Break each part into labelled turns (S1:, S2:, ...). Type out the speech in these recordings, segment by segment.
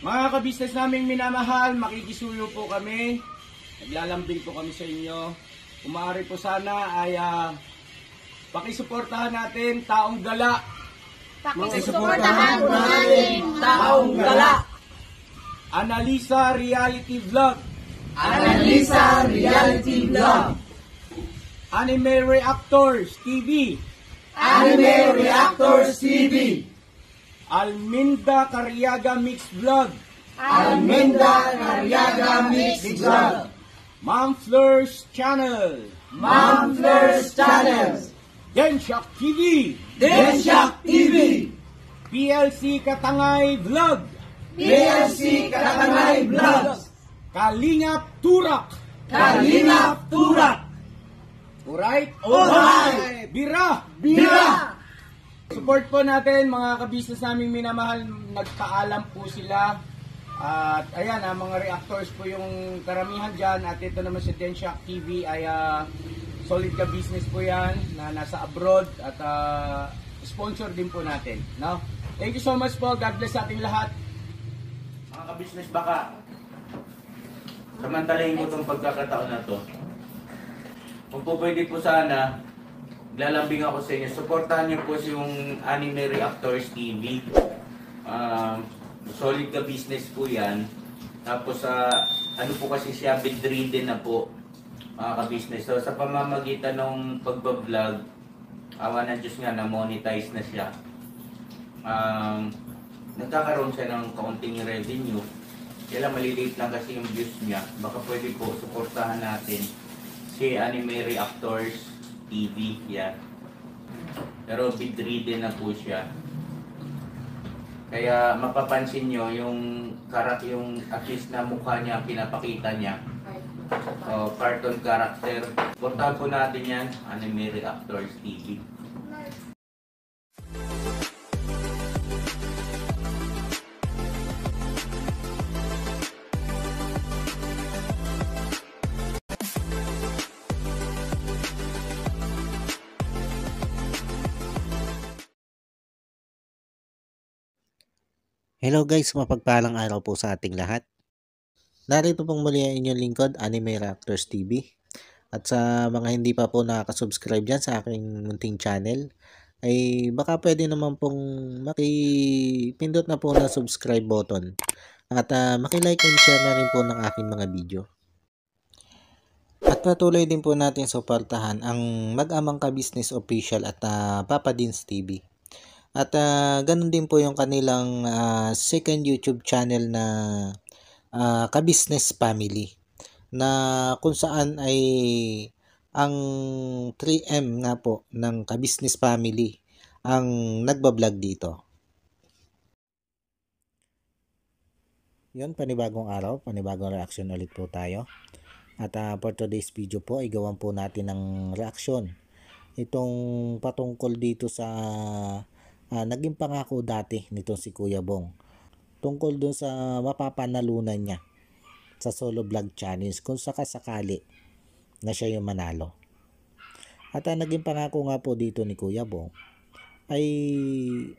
S1: Mga kabisnes naming minamahal, makikisuyo po kami. Naglalambing po kami sa inyo. Umaari po sana ay uh, pakisuportahan natin taong gala. Pakisuportahan po natin taong gala. Analisa Reality Vlog. Analisa Reality Vlog. Anime Reactors TV.
S2: Anime Reactors TV.
S1: Alminda Cariaga Mixed Vlog. Alminda Cariaga Mixed Vlog. Ma'am Fleurs Channel. Ma'am Fleurs Channel. Denshak TV. Denshak TV. PLC Katangay Vlog. PLC Katangay Vlog. Kalingap Turak. Kalingap Turak. Alright? Alright. Birah! Birah! Bira. Support po natin mga kabisnes naming minamahal. nagkaalam po sila. At ayan, ah, mga reactors po yung karamihan dyan. At ito naman si Denshock TV ay ah, solid ka business po yan na
S2: nasa abroad. At ah, sponsor din po natin. No? Thank you so much po. God bless sa ating lahat. Mga kabisnes baka, samantalahin ko itong pagkakataon na to. Kung po pwede po sana, Lalambing ako sa inyo. Supportahan niyo po yung Anime Reactors TV. Uh, ah, solid na business po yan. Tapos, uh, ano po kasi siya, bedridden na po mga ka-business. So, sa pamamagitan ng pagbablog, awa ng Diyos nga, na-monetize na siya. Um, nagkakaroon siya ng kaunting revenue. Kaya lang, maliliit lang kasi yung views niya. Baka pwede po, suportahan natin si Anime Reactors TV, yan. Pero bedridden na po siya. Kaya mapapansin nyo yung karat yung at least na mukha niya pinapakita niya. O, oh, cartoon character. Puntahan po natin yan, anime reactors TV.
S3: Hello guys, mapagpalang araw po sa ating lahat. Narito pong muli ang inyong lingkod, Anime Reactors TV. At sa mga hindi pa po nakakasubscribe dyan sa aking munting channel, ay baka pwede naman pong makipindot na po na subscribe button. At uh, makilike and share na rin po ng aking mga video. At patuloy din po natin suportahan ang mag-amang ka-business official at uh, Papa Dins TV. At uh, ganun din po yung kanilang uh, second YouTube channel na uh, Ka-Business Family na kung saan ay ang 3M nga po ng Ka-Business Family ang nagbablog dito. Yun, panibagong araw, panibagong reaction ulit po tayo. At uh, for today's video po, ay po natin ng reaction. Itong patungkol dito sa uh, naging pangako dati nitong si Kuya Bong tungkol dun sa mapapanalunan niya sa solo vlog challenge kung sakasakali na siya yung manalo. At ang naging pangako nga po dito ni Kuya Bong ay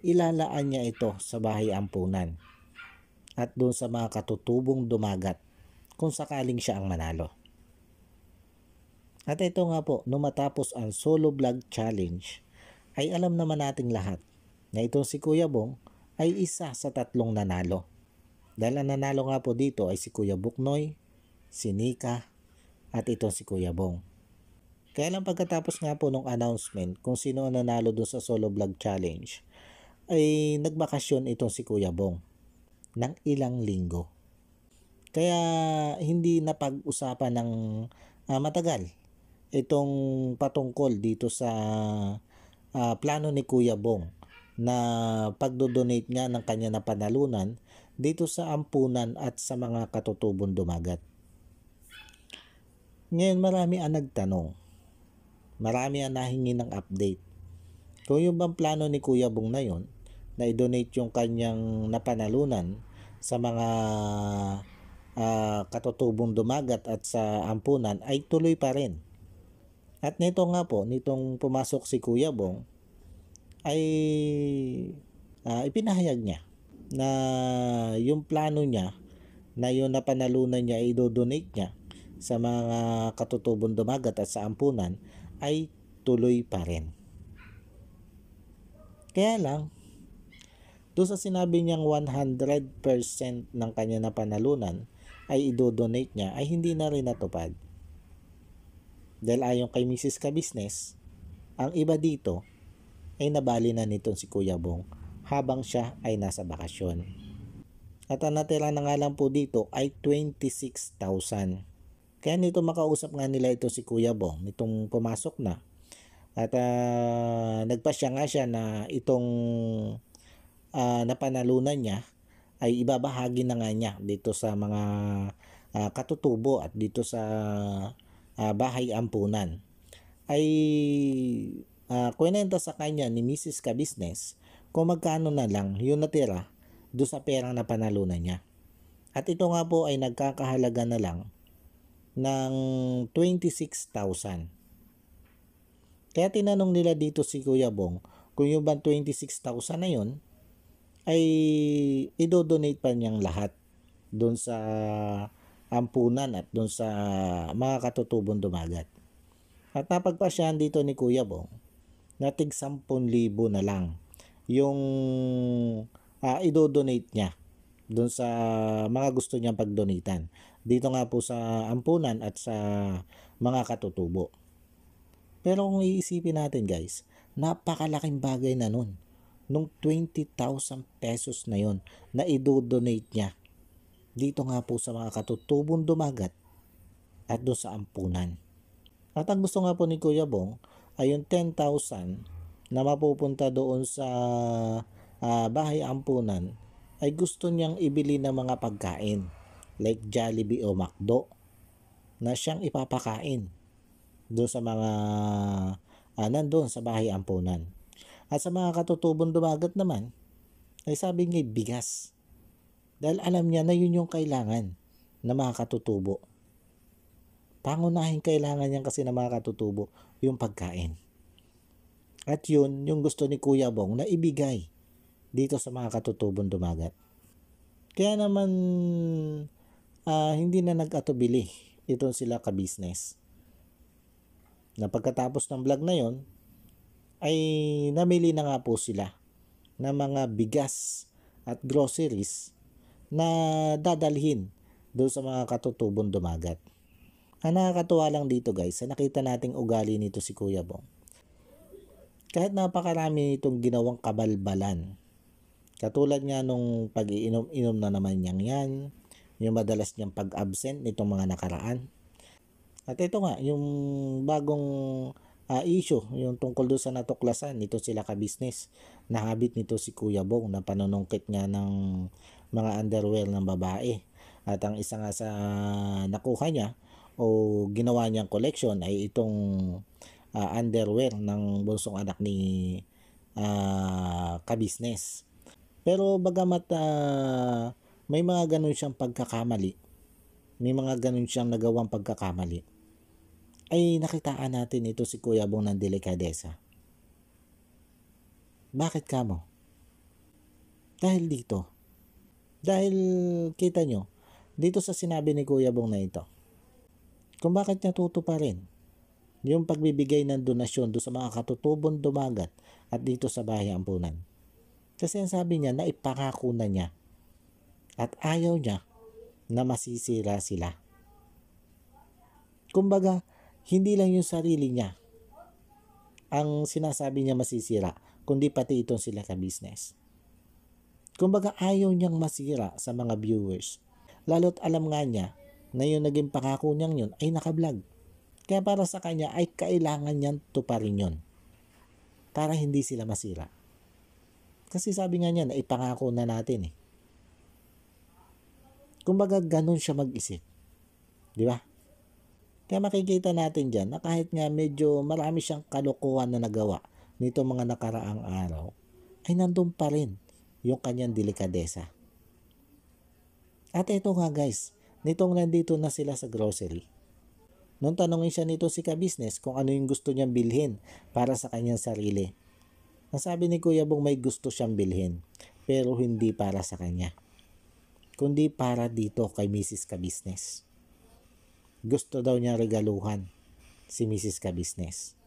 S3: ilalaan niya ito sa bahay ampunan at doon sa mga katutubong dumagat kung sakaling siya ang manalo. At ito nga po, nung matapos ang solo vlog challenge, ay alam naman nating lahat na itong si Kuya Bong ay isa sa tatlong nanalo. Dahil ang nanalo nga po dito ay si Kuya Buknoy, si Nika, at itong si Kuya Bong. Kaya lang pagkatapos nga po ng announcement kung sino ang nanalo doon sa solo vlog challenge, ay nagbakasyon itong si Kuya Bong ng ilang linggo. Kaya hindi napag-usapan ng uh, matagal itong patungkol dito sa uh, plano ni Kuya Bong na pagdodonate nga ng kanya na panalunan dito sa ampunan at sa mga katutubong dumagat. Ngayon marami ang nagtanong. Marami ang nahingi ng update. Kung yung bang plano ni Kuya Bong na yon na i-donate yung kanyang napanalunan sa mga uh, katutubong dumagat at sa ampunan ay tuloy pa rin. At nito nga po, nitong pumasok si Kuya Bong, ay uh, ipinahayag niya na yung plano niya na yung napanalunan niya ay donate niya sa mga katutubong dumagat at sa ampunan ay tuloy pa rin. Kaya lang, doon sa sinabi niyang 100% ng kanya na panalunan ay idodonate niya ay hindi na rin natupad. Dahil ayon kay Mrs. Kabisnes, ang iba dito ay nabali na nito si Kuya Bong habang siya ay nasa bakasyon. At ang natira na nga lang po dito ay 26,000. Kaya nito makausap nga nila ito si Kuya Bong nitong pumasok na. At uh, nagpasya nga siya na itong uh, napanalunan niya ay ibabahagi na nga niya dito sa mga uh, katutubo at dito sa uh, bahay ampunan ay uh, ah, kwenta sa kanya ni Mrs. Kabisnes kung magkano na lang yung natira do sa perang na panalunan niya. At ito nga po ay nagkakahalaga na lang ng 26,000. Kaya tinanong nila dito si Kuya Bong kung yung bang 26,000 na yon ay idodonate pa niyang lahat doon sa ampunan at doon sa mga katutubong dumagat. At napagpasyahan dito ni Kuya Bong na tig 10,000 na lang yung uh, idodonate niya doon sa mga gusto niyang pagdonitan. Dito nga po sa ampunan at sa mga katutubo. Pero kung iisipin natin guys, napakalaking bagay na nun. Nung 20,000 pesos na yon na idodonate niya dito nga po sa mga katutubong dumagat at doon sa ampunan. At ang gusto nga po ni Kuya Bong, ay ah, yung 10,000 na mapupunta doon sa uh, bahay ampunan ay gusto niyang ibili ng mga pagkain like Jollibee o McDo na siyang ipapakain doon sa mga uh, nandoon sa bahay ampunan. At sa mga katutubong dumagat naman, ay sabi niya bigas. Dahil alam niya na yun yung kailangan ng mga katutubo pangunahing kailangan niyan kasi na makakatutubo yung pagkain. At yun, yung gusto ni Kuya Bong na ibigay dito sa mga katutubong dumagat. Kaya naman, uh, hindi na nag-atubili itong sila ka-business. Na pagkatapos ng vlog na yon, ay namili na nga po sila ng mga bigas at groceries na dadalhin doon sa mga katutubong dumagat. Ang ah, nakakatuwa lang dito guys, sa nakita nating ugali nito si Kuya Bong. Kahit napakarami nitong ginawang kabalbalan, katulad nga nung pag-iinom-inom na naman niyang yan, yung madalas niyang pag-absent nitong mga nakaraan. At ito nga, yung bagong uh, issue, yung tungkol doon sa natuklasan, nito sila ka-business. Nahabit nito si Kuya Bong na panunungkit nga ng mga underwear ng babae. At ang isa nga sa nakuha niya o ginawa niyang collection ay itong uh, underwear ng bunsong anak ni uh, ah, kabisnes. Pero bagamat uh, may mga ganun siyang pagkakamali, may mga ganun siyang nagawang pagkakamali, ay nakitaan natin ito si Kuya Bong ng delikadesa. Bakit ka mo? Dahil dito. Dahil kita nyo, dito sa sinabi ni Kuya Bong na ito, kung bakit natuto pa rin yung pagbibigay ng donasyon do sa mga katutubong dumagat at dito sa bahay ampunan. Kasi ang sabi niya na ipangako na niya at ayaw niya na masisira sila. Kumbaga, hindi lang yung sarili niya ang sinasabi niya masisira, kundi pati itong sila ka-business. Kumbaga ayaw niyang masira sa mga viewers. Lalo't alam nga niya na yung naging pangako niyang yun ay nakablog. Kaya para sa kanya ay kailangan niyan tuparin yun para hindi sila masira. Kasi sabi nga niya na ipangako na natin eh. Kumbaga ganun siya mag-isip. Di ba? Kaya makikita natin dyan na kahit nga medyo marami siyang kalokohan na nagawa nito mga nakaraang araw, ay nandun pa rin yung kanyang delikadesa. At ito nga guys, nitong nandito na sila sa grocery. Noon tanongin siya nito si ka-business kung ano yung gusto niyang bilhin para sa kanyang sarili. Nasabi ni Kuya Bong may gusto siyang bilhin pero hindi para sa kanya. Kundi para dito kay Mrs. Ka-business. Gusto daw niya regaluhan si Mrs. Ka-business.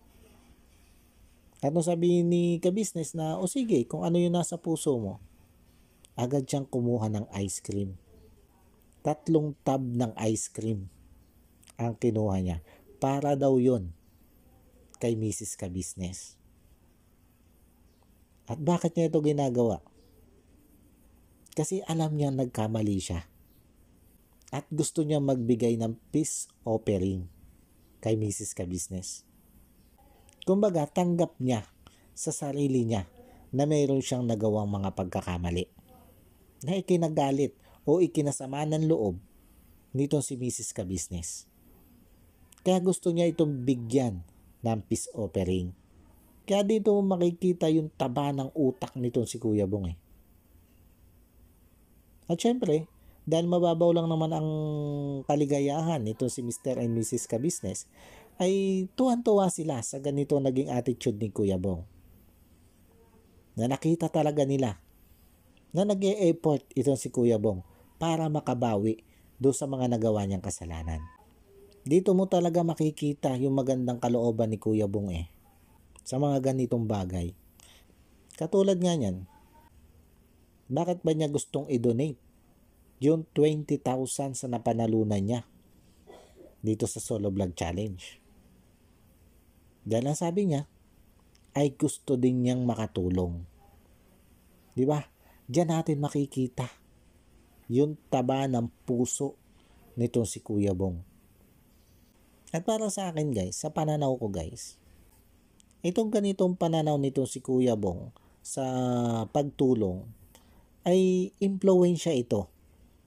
S3: At nung sabihin ni ka-business na o sige kung ano yung nasa puso mo, agad siyang kumuha ng ice cream tatlong tub ng ice cream ang kinuha niya. Para daw yon kay Mrs. Kabisnes. At bakit niya ito ginagawa? Kasi alam niya nagkamali siya. At gusto niya magbigay ng peace offering kay Mrs. Kabisnes. Kumbaga, tanggap niya sa sarili niya na mayroon siyang nagawang mga pagkakamali. Na ikinagalit o ikinasama ng loob nitong si Mrs. Kabisnes. Kaya gusto niya itong bigyan ng peace offering. Kaya dito mo makikita yung taba ng utak nitong si Kuya Bong eh. At syempre, dahil mababaw lang naman ang kaligayahan nito si Mr. and Mrs. Kabisnes, ay tuwan-tuwa sila sa ganito naging attitude ni Kuya Bong. Na nakita talaga nila na nag e effort itong si Kuya Bong para makabawi do sa mga nagawa niyang kasalanan. Dito mo talaga makikita yung magandang kalooban ni Kuya Bong eh sa mga ganitong bagay. Katulad nga niyan, bakit ba niya gustong i-donate yung 20,000 sa napanalunan niya dito sa solo vlog challenge? Dahil ang sabi niya, ay gusto din niyang makatulong. Di ba? Diyan natin makikita yung taba ng puso nitong si Kuya Bong. At para sa akin guys, sa pananaw ko guys, itong ganitong pananaw nitong si Kuya Bong sa pagtulong ay impluensya ito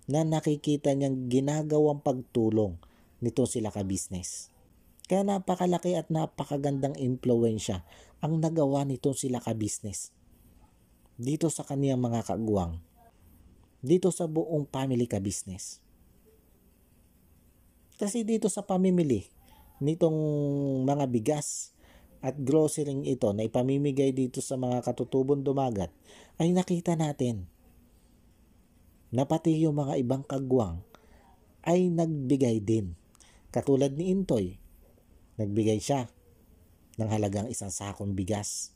S3: na nakikita niyang ginagawang pagtulong nitong sila ka-business. Kaya napakalaki at napakagandang impluensya ang nagawa nitong sila ka-business dito sa kaniyang mga kaguwang dito sa buong family ka business. Kasi dito sa pamimili nitong mga bigas at grocery ito na ipamimigay dito sa mga katutubong dumagat ay nakita natin na pati yung mga ibang kagwang ay nagbigay din. Katulad ni Intoy, nagbigay siya ng halagang isang sakong bigas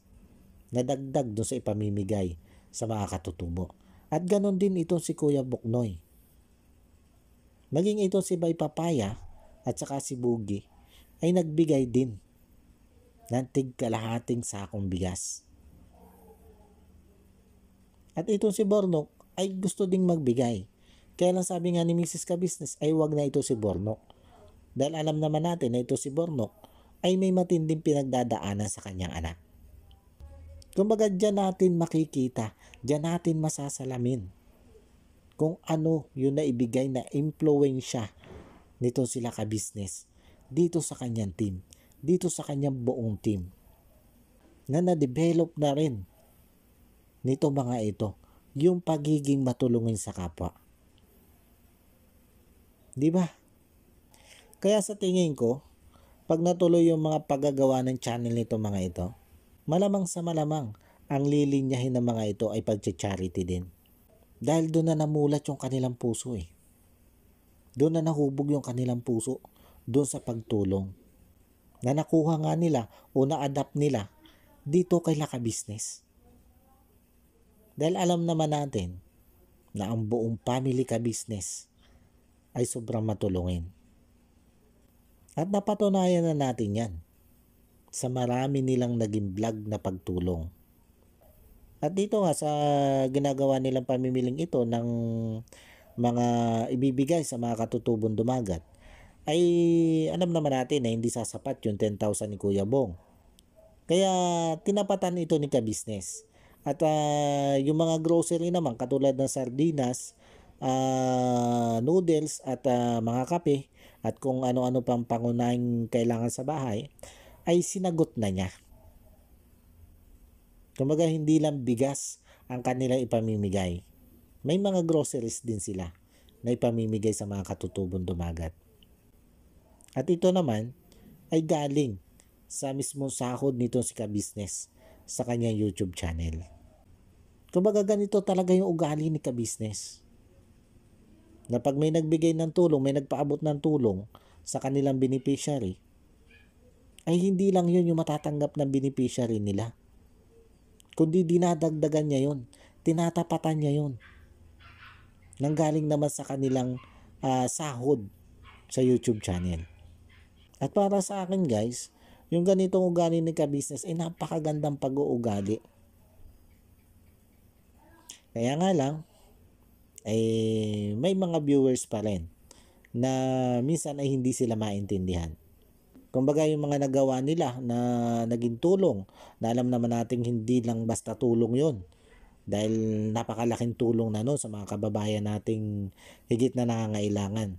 S3: na dagdag doon sa ipamimigay sa mga katutubo. At ganon din ito si Kuya Buknoy. Maging ito si Bay Papaya at saka si Bugi ay nagbigay din ng tigkalahating sakong bigas. At itong si Bornok ay gusto ding magbigay. Kaya lang sabi nga ni Mrs. Kabisnes ay wag na ito si Bornok. Dahil alam naman natin na ito si Bornok ay may matinding pinagdadaanan sa kanyang anak. Kumbaga dyan natin makikita, dyan natin masasalamin kung ano yung naibigay na impluensya nito sila ka-business dito sa kanyang team, dito sa kanyang buong team na na-develop na rin nito mga ito yung pagiging matulungin sa kapwa. Di ba? Kaya sa tingin ko, pag natuloy yung mga paggagawa ng channel nito mga ito, malamang sa malamang ang lilinyahin ng mga ito ay pagcha-charity din. Dahil doon na namulat yung kanilang puso eh. Doon na nahubog yung kanilang puso doon sa pagtulong. Na nakuha nga nila o na-adapt nila dito kay Laka Business. Dahil alam naman natin na ang buong family ka business ay sobrang matulungin. At napatunayan na natin yan sa marami nilang naging vlog na pagtulong. At dito nga sa ginagawa nilang pamimiling ito ng mga ibibigay sa mga katutubong dumagat ay alam naman natin na hindi sasapat yung 10,000 ni Kuya Bong. Kaya tinapatan ito ni ka-business. At uh, yung mga grocery naman katulad ng sardinas, uh, noodles at uh, mga kape at kung ano-ano pang pangunahing kailangan sa bahay ay sinagot na niya. Kumbaga hindi lang bigas ang kanilang ipamimigay. May mga groceries din sila na ipamimigay sa mga katutubong dumagat. At ito naman ay galing sa mismong sahod nitong si Kabisnes sa kanyang YouTube channel. Kumbaga ganito talaga yung ugali ni Kabisnes. Na pag may nagbigay ng tulong, may nagpaabot ng tulong sa kanilang beneficiary, ay hindi lang yun yung matatanggap ng beneficiary nila. Kundi dinadagdagan niya yun. Tinatapatan niya yun. Nanggaling naman sa kanilang uh, sahod sa YouTube channel. At para sa akin guys, yung ganitong ugali ng ka-business ay napakagandang pag-uugali. Kaya nga lang, eh, may mga viewers pa rin na minsan ay hindi sila maintindihan. Kumbaga yung mga nagawa nila na naging tulong na alam naman nating hindi lang basta tulong yon dahil napakalaking tulong na no sa mga kababayan nating higit na nangangailangan.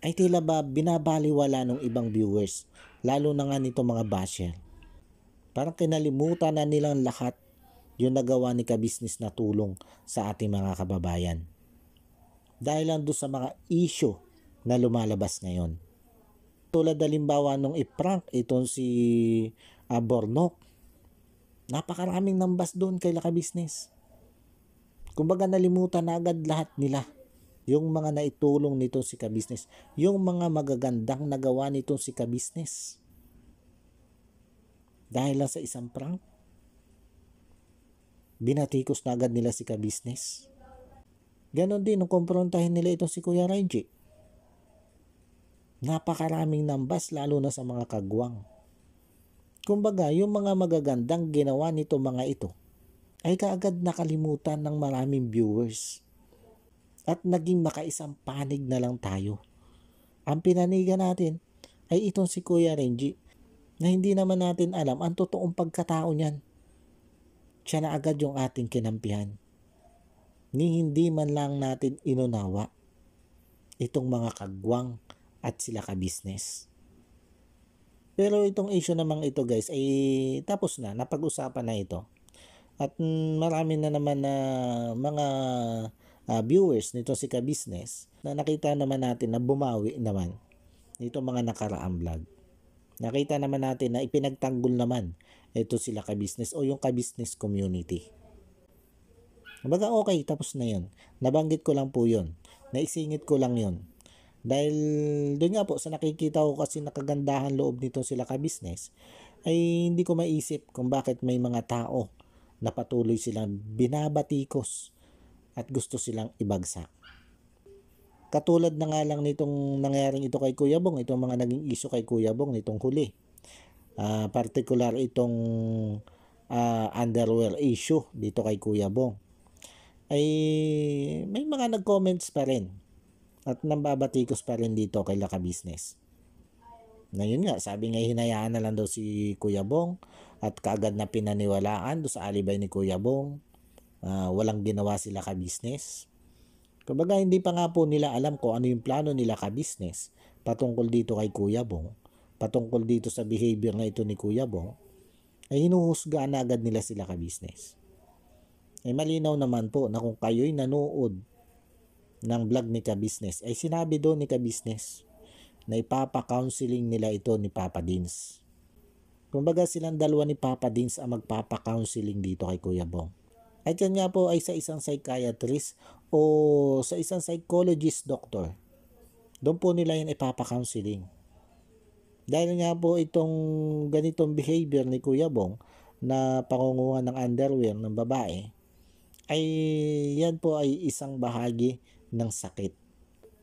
S3: Ay tila ba binabaliwala ng ibang viewers, lalo na nga nito mga basher. Parang kinalimutan na nilang lahat yung nagawa ni kabisnes na tulong sa ating mga kababayan. Dahil lang doon sa mga issue na lumalabas ngayon. Tulad halimbawa nung iprank itong si uh, Bornok. Napakaraming nambas doon kay Laka Business. Kumbaga nalimutan na agad lahat nila. Yung mga naitulong nito si Ka Business, Yung mga magagandang nagawa nitong si Ka Business. Dahil lang sa isang prank. Binatikos na agad nila si Ka Business. Ganon din, nung kumprontahin nila itong si Kuya Reggie napakaraming nambas lalo na sa mga kagwang. Kumbaga, yung mga magagandang ginawa nito mga ito ay kaagad nakalimutan ng maraming viewers. At naging makaisang panig na lang tayo. Ang pinanigan natin ay itong si Kuya Renji na hindi naman natin alam ang totoong pagkatao niyan. Siya na agad yung ating kinampihan. Ni hindi man lang natin inunawa itong mga kagwang at sila ka-business. Pero itong issue namang ito guys ay tapos na, napag-usapan na ito. At marami na naman na mga uh, viewers nito si Ka-Business na nakita naman natin na bumawi naman nito mga nakaraang vlog. Nakita naman natin na ipinagtanggol naman ito sila Ka-Business o yung Ka-Business community. Kumbaga okay, tapos na yun. Nabanggit ko lang po yun. Naisingit ko lang yun dahil doon nga po sa nakikita ko kasi nakagandahan loob nito sila ka-business ay hindi ko maiisip kung bakit may mga tao na patuloy silang binabatikos at gusto silang ibagsak. Katulad na nga lang nitong nangyaring ito kay Kuya Bong, itong mga naging iso kay Kuya Bong nitong huli. Uh, particular itong uh, underwear issue dito kay Kuya Bong. Ay may mga nag-comments pa rin at nambabatikos pa rin dito kay Laka Business. Na yun nga, sabi nga hinayaan na lang daw si Kuya Bong at kaagad na pinaniwalaan do sa alibay ni Kuya Bong. Uh, walang ginawa sila ka-business. Kumbaga hindi pa nga po nila alam ko ano yung plano nila ka-business patungkol dito kay Kuya Bong, patungkol dito sa behavior na ito ni Kuya Bong, ay hinuhusgaan na agad nila sila ka-business. Ay malinaw naman po na kung kayo'y nanood ng vlog ni Ka Business ay sinabi doon ni Ka Business na ipapa-counseling nila ito ni Papa Dins. Kumbaga silang dalawa ni Papa Dins ang magpapa-counseling dito kay Kuya Bong. At yan nga po ay sa isang psychiatrist o sa isang psychologist doctor. Doon po nila yan ipapa-counseling. Dahil nga po itong ganitong behavior ni Kuya Bong na pangunguha ng underwear ng babae, ay yan po ay isang bahagi ng sakit.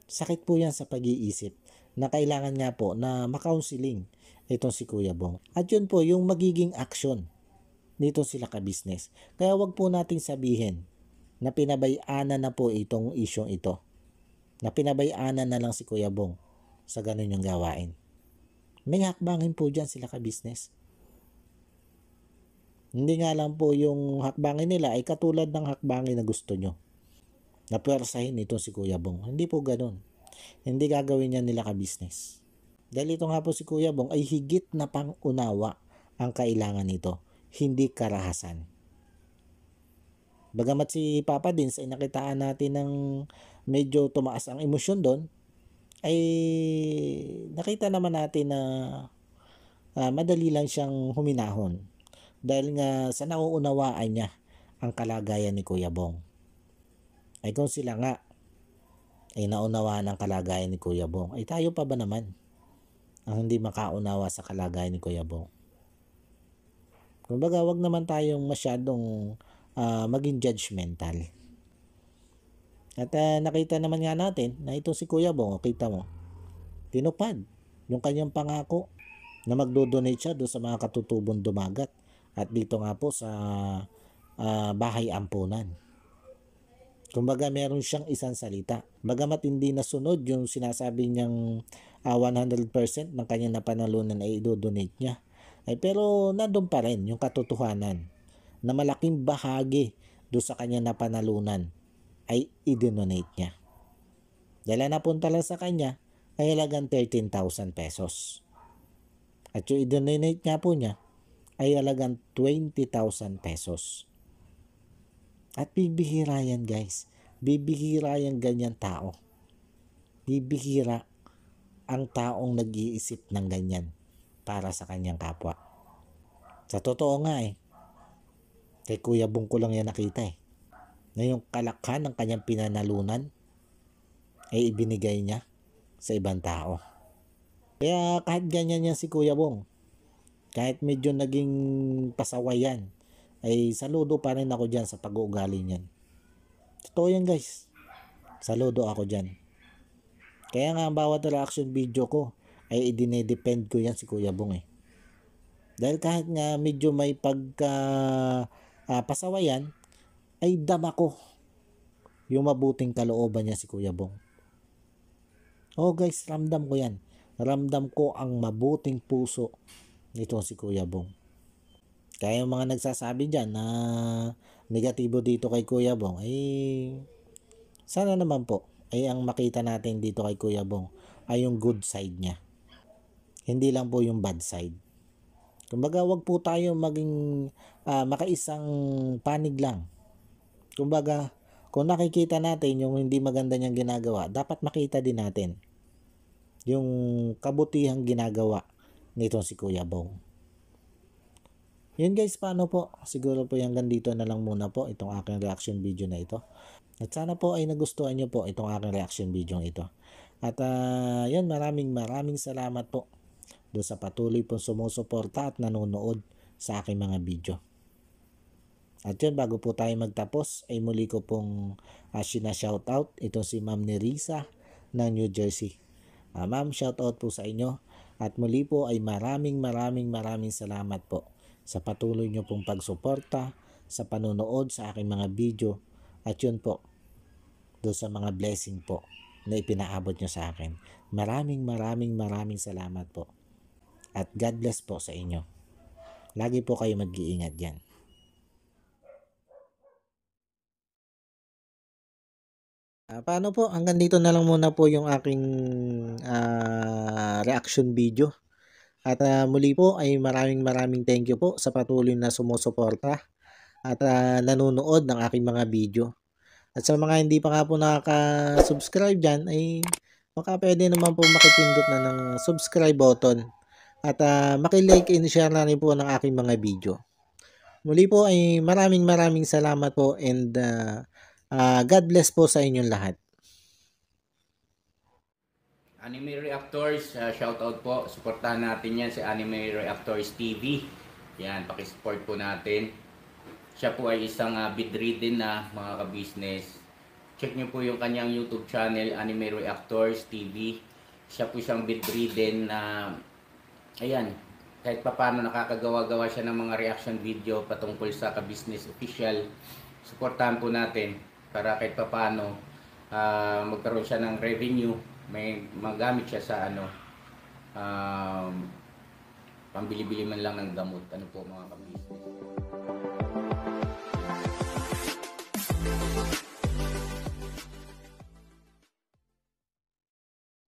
S3: Sakit po yan sa pag-iisip na kailangan nga po na makounseling itong si Kuya Bong. At yun po yung magiging action dito sila ka-business. Kaya wag po nating sabihin na pinabayaanan na po itong isyong ito. Na pinabayaanan na lang si Kuya Bong sa ganun yung gawain. May hakbangin po dyan sila ka-business. Hindi nga lang po yung hakbangin nila ay katulad ng hakbangin na gusto nyo napwersahin ito si Kuya Bong. Hindi po ganun. Hindi gagawin niya nila ka-business. Dahil ito nga po si Kuya Bong ay higit na pang-unawa ang kailangan nito, hindi karahasan. Bagamat si Papa din sa nakitaan natin ng medyo tumaas ang emosyon doon, ay nakita naman natin na uh, madali lang siyang huminahon dahil nga sa nauunawaan niya ang kalagayan ni Kuya Bong ay kung sila nga ay naunawaan ng kalagayan ni Kuya Bong, ay tayo pa ba naman ang hindi makaunawa sa kalagayan ni Kuya Bong? Kumbaga, wag naman tayong masyadong uh, maging judgmental. At uh, nakita naman nga natin na ito si Kuya Bong, oh, kita mo, tinupad yung kanyang pangako na magdodonate siya doon sa mga katutubong dumagat at dito nga po sa uh, bahay ampunan. Kumbaga meron siyang isang salita. Bagamat hindi nasunod yung sinasabi niyang uh, ah, 100% ng kanyang napanalunan ay idodonate niya. Ay, pero nandun pa rin yung katotohanan na malaking bahagi do sa kanyang napanalunan ay idonate niya. Dahil napunta lang sa kanya ay halagang 13,000 pesos. At yung idonate niya po niya ay halagang 20,000 pesos. At bibihira yan guys. Bibihira yan ganyan tao. Bibihira ang taong nag-iisip ng ganyan para sa kanyang kapwa. Sa totoo nga eh. Kay Kuya Bong ko lang yan nakita eh. Na yung kalakhan ng kanyang pinanalunan ay ibinigay niya sa ibang tao. Kaya kahit ganyan yan si Kuya Bong, kahit medyo naging pasaway yan, ay saludo pa rin ako dyan sa pag-uugali niyan. Totoo yan guys. Saludo ako dyan. Kaya nga ang bawat reaction video ko ay idinedepend ko yan si Kuya Bong eh. Dahil kahit nga medyo may pagka uh, pasawayan ay dama ko yung mabuting kalooban niya si Kuya Bong. Oh guys, ramdam ko yan. Ramdam ko ang mabuting puso nito si Kuya Bong. Kaya yung mga nagsasabi dyan na negatibo dito kay Kuya Bong, ay sana naman po ay ang makita natin dito kay Kuya Bong ay yung good side niya. Hindi lang po yung bad side. Kumbaga wag po tayo maging uh, makaisang panig lang. Kumbaga kung nakikita natin yung hindi maganda niyang ginagawa, dapat makita din natin yung kabutihang ginagawa nitong si Kuya Bong. Yun guys, paano po? Siguro po hanggang dito na lang muna po itong aking reaction video na ito. At sana po ay nagustuhan nyo po itong aking reaction video ito. At uh, yun, maraming maraming salamat po do sa patuloy pong sumusuporta at nanonood sa aking mga video. At yun, bago po tayo magtapos, ay muli ko pong uh, sinashoutout ito si Ma'am Nerisa ng New Jersey. Uh, Ma'am, shoutout po sa inyo. At muli po ay maraming maraming maraming salamat po sa patuloy nyo pong pagsuporta sa panonood sa aking mga video at yun po doon sa mga blessing po na ipinaabot nyo sa akin. Maraming maraming maraming salamat po. At God bless po sa inyo. Lagi po kayo mag-iingat yan. Uh, ah, paano po? Hanggang dito na lang muna po yung aking uh, reaction video at uh, muli po ay maraming maraming thank you po sa patuloy na sumusuporta at uh, nanonood ng aking mga video. At sa mga hindi pa nga po nakaka-subscribe dyan ay baka pwede naman po makipindot na ng subscribe button at uh, makilike and share na rin po ng aking mga video. Muli po ay maraming maraming salamat po and uh, uh, God bless po sa inyong lahat.
S2: Anime Reactors, uh, ah, shout out po. Suportahan natin yan si Anime Reactors TV. Yan, paki-support po natin. Siya po ay isang uh, bidridden na mga ka-business. Check niyo po yung kanyang YouTube channel, Anime Reactors TV. Siya po siyang bidridden na, uh, ayan, kahit papano nakakagawa-gawa siya ng mga reaction video patungkol sa ka-business official. Suportahan po natin para kahit papaano uh, magkaroon siya ng revenue may magamit siya sa ano um, pambili-bili man lang ng gamot ano po mga kabisnes